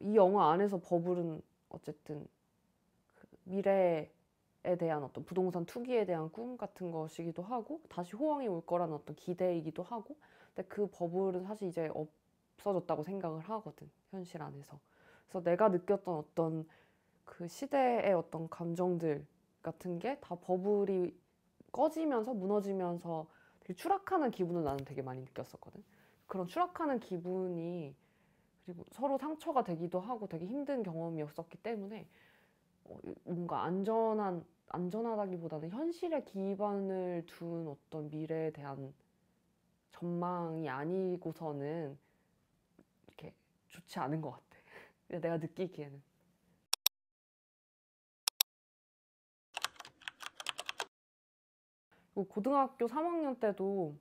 이 영화 안에서 버블은 어쨌든 그 미래에 대한 어떤 부동산 투기에 대한 꿈 같은 것이기도 하고 다시 호황이 올 거라는 어떤 기대이기도 하고 근데 그 버블은 사실 이제 없어졌다고 생각을 하거든 현실 안에서 그래서 내가 느꼈던 어떤 그 시대의 어떤 감정들 같은 게 다 버블이 꺼지면서 무너지면서 되게 추락하는 기분을 나는 되게 많이 느꼈었거든 그런 추락하는 기분이 그리고 서로 상처가 되기도 하고 되게 힘든 경험이었었기 때문에 어, 뭔가 안전한 안전하다기보다는 현실에 기반을 둔 어떤 미래에 대한 전망이 아니고서는 이렇게 좋지 않은 것 같아. 내가 느끼기에는. 고등학교 3학년 때도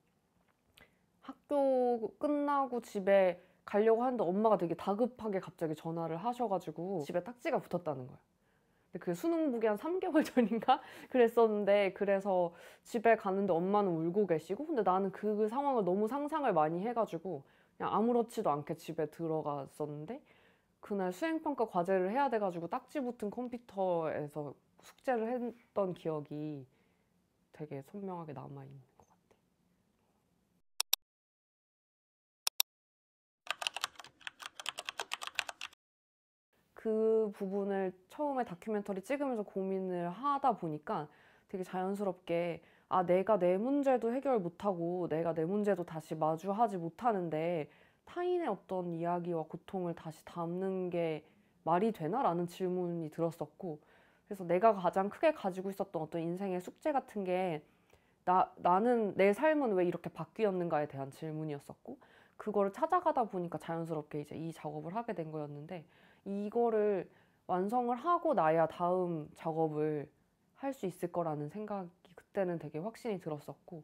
학교 끝나고 집에 가려고 하는데 엄마가 되게 다급하게 갑자기 전화를 하셔가지고 집에 딱지가 붙었다는 거예요. 근데 그 수능 보기 한 3개월 전인가 그랬었는데 그래서 집에 가는데 엄마는 울고 계시고 근데 나는 그 상황을 너무 상상을 많이 해가지고 그냥 아무렇지도 않게 집에 들어갔었는데 그날 수행평가 과제를 해야 돼가지고 딱지 붙은 컴퓨터에서 숙제를 했던 기억이 되게 선명하게 남아있는. 그 부분을 처음에 다큐멘터리 찍으면서 고민을 하다 보니까 되게 자연스럽게 아 내가 내 문제도 해결 못하고 내가 내 문제도 다시 마주하지 못하는데 타인의 어떤 이야기와 고통을 다시 담는 게 말이 되나라는 질문이 들었었고 그래서 내가 가장 크게 가지고 있었던 어떤 인생의 숙제 같은 게 나, 나는 내 삶은 왜 이렇게 바뀌었는가에 대한 질문이었었고 그거를 찾아가다 보니까 자연스럽게 이제 이 작업을 하게 된 거였는데 이거를 완성을 하고 나야 다음 작업을 할 수 있을 거라는 생각이 그때는 되게 확신이 들었었고